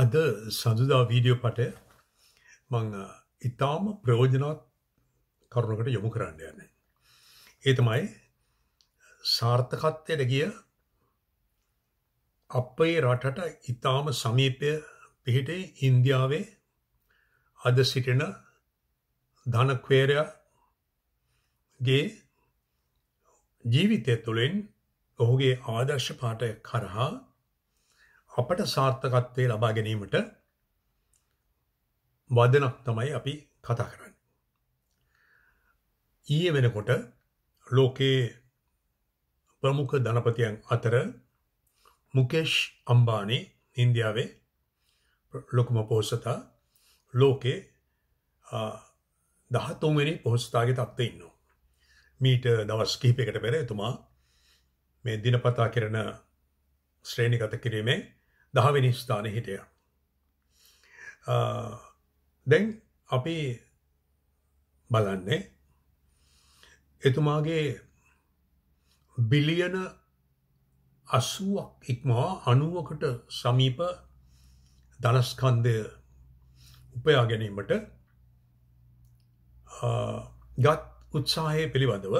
අද සඳුදා වීඩියෝ පටය මං ඉතාම ප්‍රයෝජනත් කරුණකට යොමු කරන්න යන්නේ. ඒතමයි සාර්ථකත්වයට ගිය අපේ රටට ඉතාම සමීපය පිහිටේ ඉන්දියාවේ අද සිටින ධනක්වේරයාගේ ජීවිතය තුළින් ඔහුගේ ආදර්ශ පාටය කරහා අපට සාර්ථකත්වය ලබා ගැනීමට වදනක් තමයි අපි කතා කරන්න. ඊය වෙනකොට ලෝකයේ ප්‍රමුඛ ධනපතියන් අතර මුකේෂ් අම්බානි ඉන්දියාවේ ලොකුම පොහොස්සතා ලෝකේ දහතුන්වෙනි පොහොස්ථාගේ තත්ත්වය ඉන්නවා. මීට දවස් කිහිපයකට පෙර එතුමා මේ දිනපතා කරන ශ්‍රේණිගත කිරීමේ දහවෙනි ස්ථාන හිටය. දැන් අපි බලන්නේ එතුමාගේ බිලියන අසුවක් ඉක්මවා අනුවකට සමීප ධනස්කන්දය උපයා ගැනීමට ගත් උත්සාහය පිළිබඳව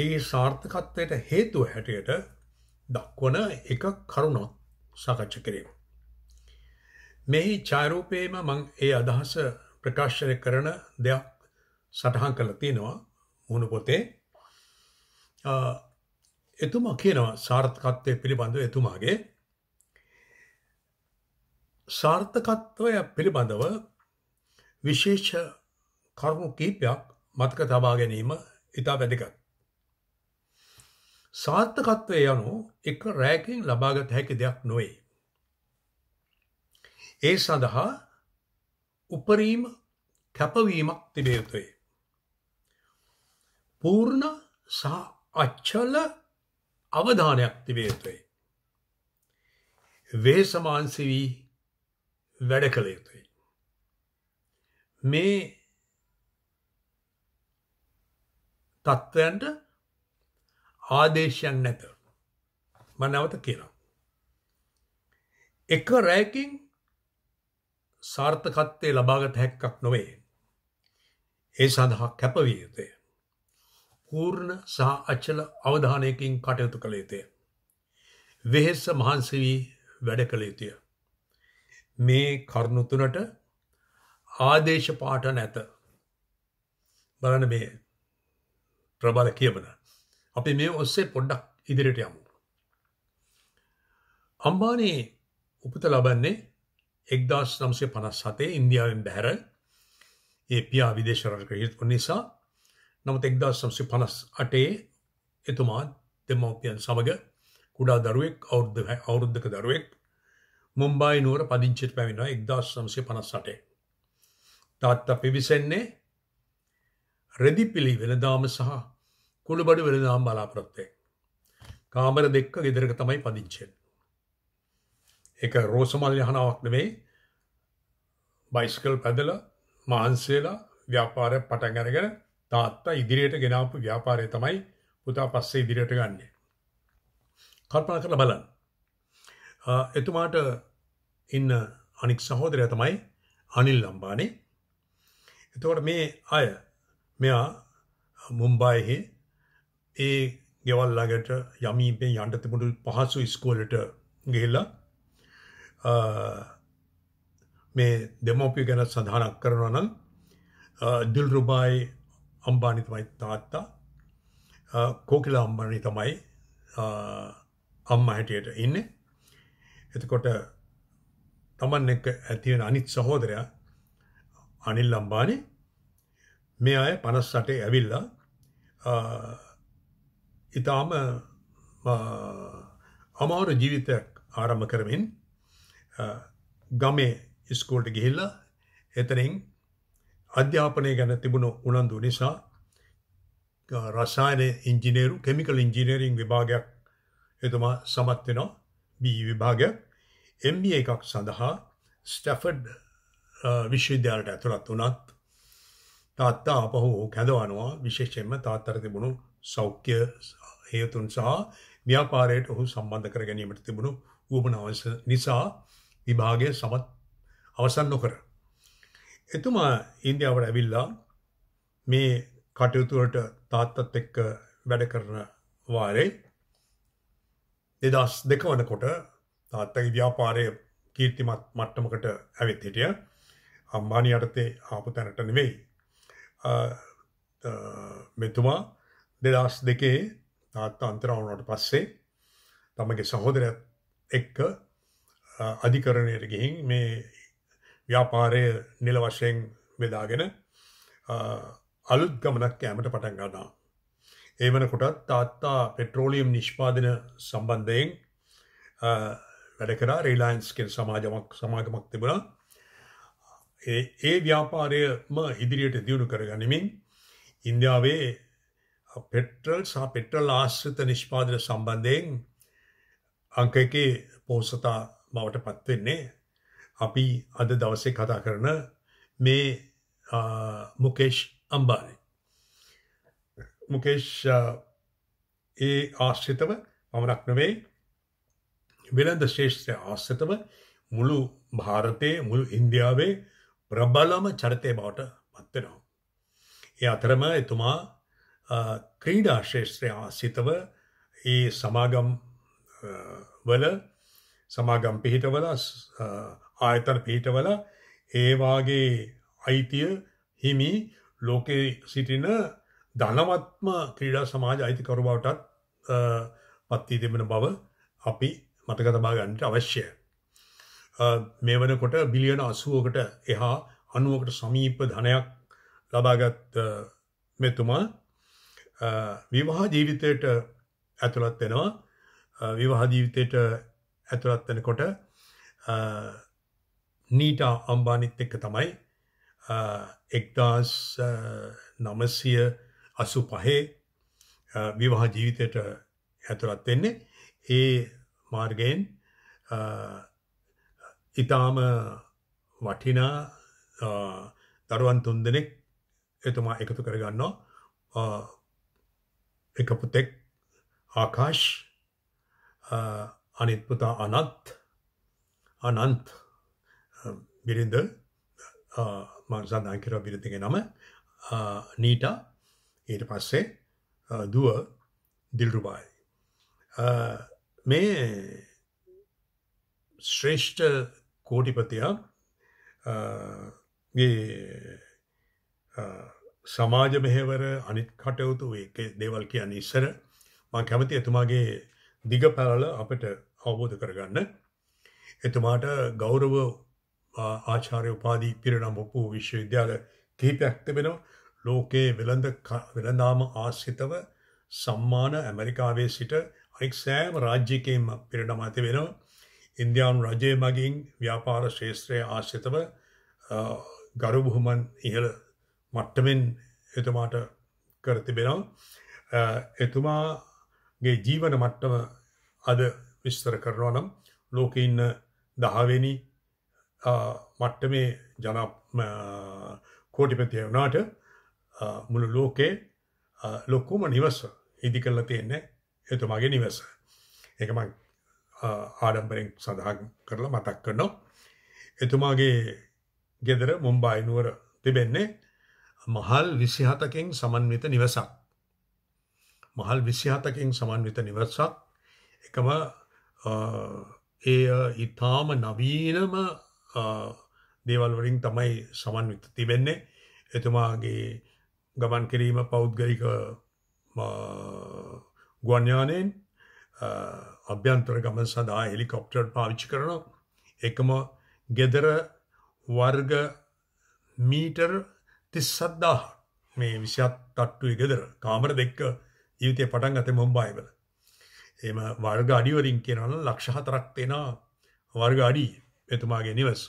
ඒ සාර්ථකත්වයට හේතුව හැටියට දක්වන එක කරුණොත් සාකච්ඡ කරේ. මෙහි චාරූපයේම මං ඒ අදහස ප්‍රකාශනය කරන දෙයක් සටහන් කළ තියෙනවා මුණු පොතේ එතුමා කියනවා සාර්ථකත්වය පිළිබඳව එතුමාගේ සාර්ථකත්වය පිළිබඳව විශේෂ කරුණු කීපයක් මතක තබා ගැනීම ඉතා වැදගත්. සාර්ථකත්වය යනු එක රෑකින් ලබාගත හැකි දෙයක් නොවේ. ඒ සඳහා උපරීම කැපවීමක් තිබේයුතුයි. පූර්ණ සහ අච්චල අවධානයක් තිබේයුතුයි. වේසමාන්සි වී වැඩ කළ යුතුයි. මේ තත්ත්වයන්ට ආදේශයක් නැත. මම නැවත කියනවා. එක රැයකින් සාර්ථකත්වයේ ලබාගත හැක්කක් නොවේ. ඒ සඳහා කැපවිය යුතුය. පූර්ණ සහ අචල අවධානයකින් කටයුතු කළ යුතුය. වෙහෙස මහන්සි වී වැඩ කළ යුතුය. මේ කරුණු තුනට ආදේශ පාඨ නැත. බලන්න මේ ප්‍රබල කියවන අපි මේ ඔස්සේ පොඩ්ඩක් ඉදිරියට යමු. අම්බානි උපත ලබන්නේ එක්දස් නම්සේ පනස් සතේ ඉන්දියාවෙන් බැහැර ඒ පියා විදේශරට යුතු නිසා නමුත් එක්දස් නම්සේ පනස් අටේ එතුමා දෙමවපියන් සමඟ කුඩා දරුවෙක් අවුද්ධ අවුරුද්ධක දරුවෙක් මුම්බයි නුවර පදිංචිට පැමිණ එක්දස් නම්සේ පනස් සටේ. තාත්තා පිවිසෙන්නේ රෙදි පිළි වෙනදාම සහ කුළුබඩු වෙළඳාම් බලාපොරොත්තුවෙන්. කාමර දෙක්ක ගෙදරක තමයි පදිංචෙන්. එක රෝසමල් යහනාවක් නෙවෙයි බයිස්කල් පැදල මාන්සේලා ව්‍යාපාරය පටන් අරගෙන තාත්තා ඉදිරියට ගෙනාපු ව්‍යාපාරය තමයි පුතා පස්සේ ඉදිරියට ගන්නේ. කල්පනා කරලා බලන්න. එතුමාට ඉන්න අනික් සහෝදරය තමයි අනිල් ලම්බානේ. එතකොට මේ අය මෙයා මුම්බායිහි ඒ ගෙවල් ළඟට යමීපෙන් යන්ට තිබුණු පහසු ඉස්කෝලට ගිහිල්ලා මේ දෙමෝපිය ගැන සඳහනක් කරනවා නම් දුල්රුබායි අම්බානි තමයි තාත්තා කෝකිලා අම්බානි තමයි අම්මා හැටියට ඉන්නේ එතකොට තමන් එක්ක ඇතිවෙන අනිත් සහෝදරයා අනිල් අම්බානි මේ අය පනස්සටේ ඇවිල්ලා ඉතාම අමාරු ජීවිතයක් ආරම්භ කරමින් ගමේ ඉස්කෝල්ට ගිහිල්ල එතනින් අධ්‍යාපනය ගැන තිබුණු උනන්දු නිසා රසායන ඉංජිනේරු කෙමිකල් ඉංජිනීරිං විභාගයක් එතුමා සමත්වෙනවා බී විභාගයක් එම්බ e එකක් සඳහා ස්ටෆඩ් විශ්වවිද්‍යාලට ඇතුළත් වනත් තාත්තා අපහු කැදවනවා විශේෂයෙන්ම තාත්තර තිබුණු සෞඛ්‍ය හේතුන් සහ ව්‍යාපාරයට ඔහු සම්බන්ධ කර ගැනීමට තිබුණු වුවමනවස නිසා විභාගය සමත් අවසන් නොකර. එතුමා ඉන්දියාවට ඇවිල්ලා මේ කටයුතුවලට තාත්තත් එක්ක වැඩ කරන වාරේ දෙදස් දෙක වනකොට තාත්තගේ ව්‍යාපාරය කීර්තිමත් මට්ටමකට ඇවිත් හිටිය අම්බානි අටතේ ආපු තැනට නෙවෙයි මෙතුමා දෙදස් දෙකේ තාත්තා අන්තරවුණට පස්සේ තමගේ සහෝදරත් එක්ක අධිකරණයට ගිහින් මේ ව්‍යාපාරය නිල වශයෙන් වෙදාගෙන අලුත් ගමනක් කෑමට පටන් ගන්නා. ඒ වනකොටත් තාත්තා පෙට්‍රෝලියම් නිෂ්පාදන සම්බන්ධයෙන් වැඩ කර රිලයින්ස්කෙන් සමාජමක් සමාගමක් තිබුණා ඒ ව්‍යාපාරයම ඉදිරියට දියුණු කර ගනිමින් ඉන්දියාවේ පෙට්‍රල් සහ පෙට්‍රල් ආශ්‍රිත නිෂ්පාදන සම්බන්ධයෙන් අංක එකේ පෝසතා බවට පත්වෙන්නේ අපි අද දවසේ කතා කරන මේ මුකේෂ් අම්බානි. මුකේෂ් ඒ ආශ්‍රිතව පමණක් නොවෙයි වෙළඳ ශේෂත්‍රය ආශ්‍රිතව මුළු භාරතයේ මුළු ඉන්දියාවේ ප්‍රබලම චරිතය බවට පත්වෙනවා. ඒ අතරම එතුමා ක්‍රීඩා ශේෂත්‍රය ආසිතව ඒ සමාගම් වල සමාගම් පිහිටවල ආයතන පිහිටවල ඒවාගේ අයිතිය හිමි ලෝකයේ සිටින ධනවත්ම ක්‍රීඩා සමාජ අයිතිකරුවටත් පත්තිී දෙමෙන බව අපි මතකතබා ගන්නට අවශ්‍යය. මේ වනකොට බිලියන අසුවකට එහා අනුවකට සමීප ධනයක් ලබාගත් මෙතුමා විවාහ ජීවිතයට ඇතුළත් වෙනවා විවාහ ජීවිතයට ඇතුළත් වෙනකොට නීටා අම්බානිත් එක්ක තමයි එක්දස් නමසිය අසු පහේ විවාහ ජීවිතයට ඇතුළත් වෙන්නේ ඒ මාර්ගයෙන් ඉතාම වටිනා දරුවන් තුන්දෙනෙක් එතුමා එකතු කරගන්නවා එක පුතෙක් ආකාශ් අනිත් පුතා අනත් අනන්ත් බිරිඳ මර්සාදාංකිර බිරිඳගේ නම නීට ඊට පස්සේ දුව දිල්රුබායි මේ ශ්‍රේෂ්ඨ කෝටිපතියා ගේ සමාජ මෙහෙවර අනිත් කටයුතු දේවල් කියන්න ඉස්සර මං කැමති එතුමාගේ දිග පැලල අපට අවබෝධ කරගන්න. එතුමාට ගෞරව ආචාරය උපාදී පිරනම් ඔපපු විශ්වවිද්‍යාල කහිපයක් තිබෙනවා ලෝකයේ වෙළඳ වෙළඳාම ආශ්‍රිතව සම්මාන ඇමරිකාවේ සිට අයික් සෑම රාජ්‍යකයෙන්ම පිරිනම ඇති වෙනවා. ඉන්දයානු රජය මගින් ව්‍යාපාර ශේත්‍රය ආශ්‍රිතව ගරුබුහුමන් ඉහළ මට්ටමෙන් එතුමාට කර තිබෙනවා එතුමාගේ ජීවන මට්ටම අද විස්තර කරනවා නම් ලෝකඉන්න දහවෙනි මට්ටමේ ජන කෝටිපතිය වනාට මුළු ලෝකේ ලොක්කුම නිවස ඉදි කරල තියෙන්නේ එතුමාගේ නිවස එකම ආඩම්බරෙන් සඳහන් කරලා මතක් කරනවා එතුමාගේ ගෙදර මුම්බායිනුවර තිබෙන්නේ මහල් විසිහතකෙන් සමන්විත නිවසක්. මහල් විසිහතකෙන් සමන්විත නිවසක් එකම ඒ ඉතාම නවීනම දේවල්වලින් තමයි සමන්විත තිබෙන්නේ එතුමාගේ ගමන් කිරීම පෞද්ගලික ගුවන්යානයෙන් අභ්‍යන්තර ගමන් සඳහා හෙලිකොප්ටර් පාවිච්චි කරන එකම ගෙදර වර්ග මීටර් තිස් සද්දාහ මේ විෂත් තට්ටුවේ ගෙදර කාමර දෙක්ක ජීවිතය පටන් ගත මොම්බයිවල. එම වර්ග අඩිවරින් කියනවන ලක්ෂ හතරක් තියෙන වර්ග අඩි එතුමාගේ නිවස.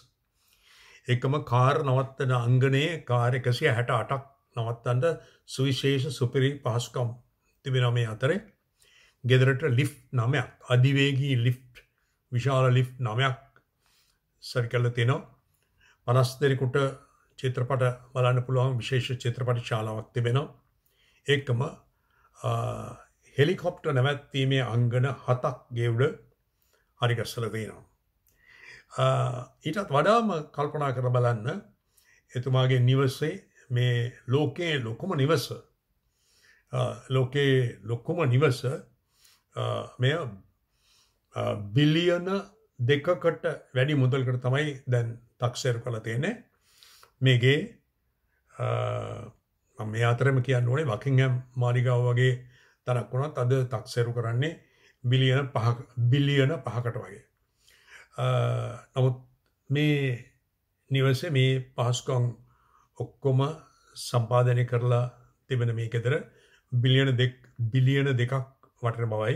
එකම කාර් නවත්තන අංගනයේ කාර් එකසිය හැට අටක් නවත්තන්ට සුවිශේෂ සුපිරි පහසුකම් තිබෙනමේ අතරේ ගෙදරට ලිෆ් නමයක් අධිවේගී ලිෆ් විශාල ලිෆ් නමයක් සරි කල්ල තියෙනවා පනස් දෙෙනෙකුට චිත්‍රපට බලන්න පුළුවන් විශේෂ චිත්‍රපට ශාලාවක් තිබෙනවා. එක්කම හෙලිකොප්ට නැවැත්වීමේ අංගන හතක් ගෙව්ඩ හරිගස්සල දේනවා. ඊටත් වඩාම කල්පනා කර බලන්න එතුමාගේ නිවසේ මේ ලෝකයේ ලොකුම නිවස ලෝකයේ ලොක්කුම නිවස මෙය බිලියන දෙකකට වැඩි මුදල්කට තමයි දැන් තක්සේරු කළ තියන්නේ මේගේ මේ අතරම කියන්න ඕනේ වකිංහම් මාලිගාව වගේ තනක් වුණත් අද තක්සේරු කරන්නේ බිලියන බිල්ලියන පහකට වගේ. නමුත් මේ නිවස මේ පහස්කොන් ඔක්කොම සම්පාධනය කරලා තිබෙන මේ කෙදර බිලියන බිලියන දෙකක් වටන බවයි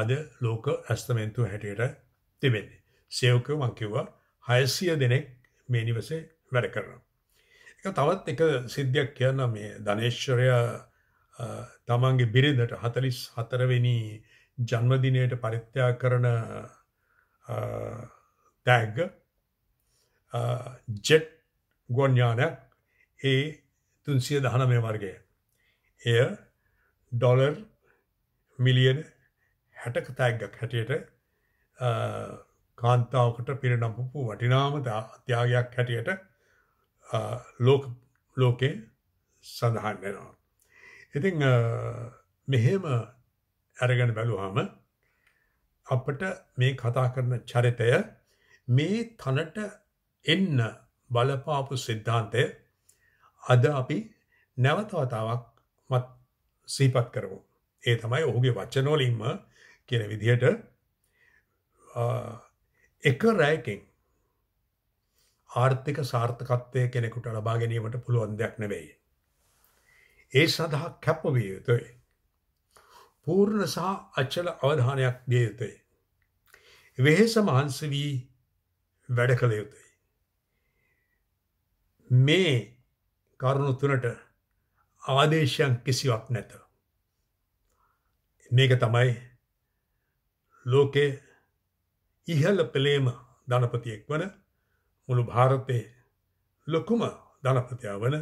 අද ලෝක ඇස්තමෙන්න්තු හැටියට තිබෙන්නේ. සේවක මංකිව්වා හයසිය දෙනෙක් මේ නිවසේ වැඩ කරනවා. එක තවත් එක සිද්ධියක් කියන්න මේ ධනේශ්වරයා තමන්ගේ බිරිඳට හතලිස් හතරවෙනි ජන්මදිනයට පරිත්‍යා කරන තැග්ග ජෙට් ගොන්ඥානයක් ඒ තුන්සිය දහනමය වර්ගය. එය ඩොලර් මිලියන හැටක තැග්ගක් හැටියට කාන්තාවකට පිරිනම්පුපු වටිනාම ත්‍යයාගයක් හැටියට ලෝක ලෝකේ සඳහන් වෙනවා. ඉතිං මෙහෙම ඇරගෙන බැලුවාම අපට මේ කතා කරන චරිතය මේ තනට එන්න බලපාපු සිද්ධාන්තය අද අපි නැවතවතාවක් මත් සීපත් කරමු. ඒ තමයි ඔහුගේ වචනෝලින්ම කියන විදිහට එක රෑකින් ආර්ථික සාර්ථකත්වය කෙනෙකුට ලබා ගැනීමට පුළුවන් දෙයක් නෙවෙයි. ඒ සඳහා කැපවිය යුතුයි. පූර්ණ සහ අච්චල අවධානයක් දිය යුතුයි. වෙහෙස මහන්සි වී වැඩ කළ යුතුයි. මේ කරුණු තුනට ආදේශයන් කිසිවක් නැත. මේක තමයි ලෝකේ ඉහළ පෙළේම ධනපතියෙක් වන මුළු භාරතයේ ලොකුම ධනපතියා වන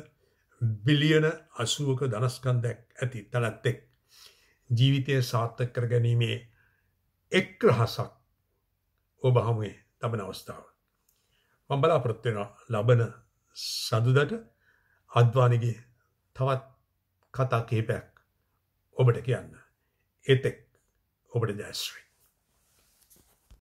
බිලියන අසුවක ධනස්කන්දැක් ඇති තැනැත්තෙක් ජීවිතය සාර්ථක කර ගැනීමේ එක් රහසක් ඔබ හමුවේ තබන අවස්ථාව. මම බලාපොරොත්තුවෙන ලබන සඳුදට අද්වානගේ තවත් කතා කේපයක් ඔබට කියන්න. එතෙක් ඔබට දැස්ශ්‍රී.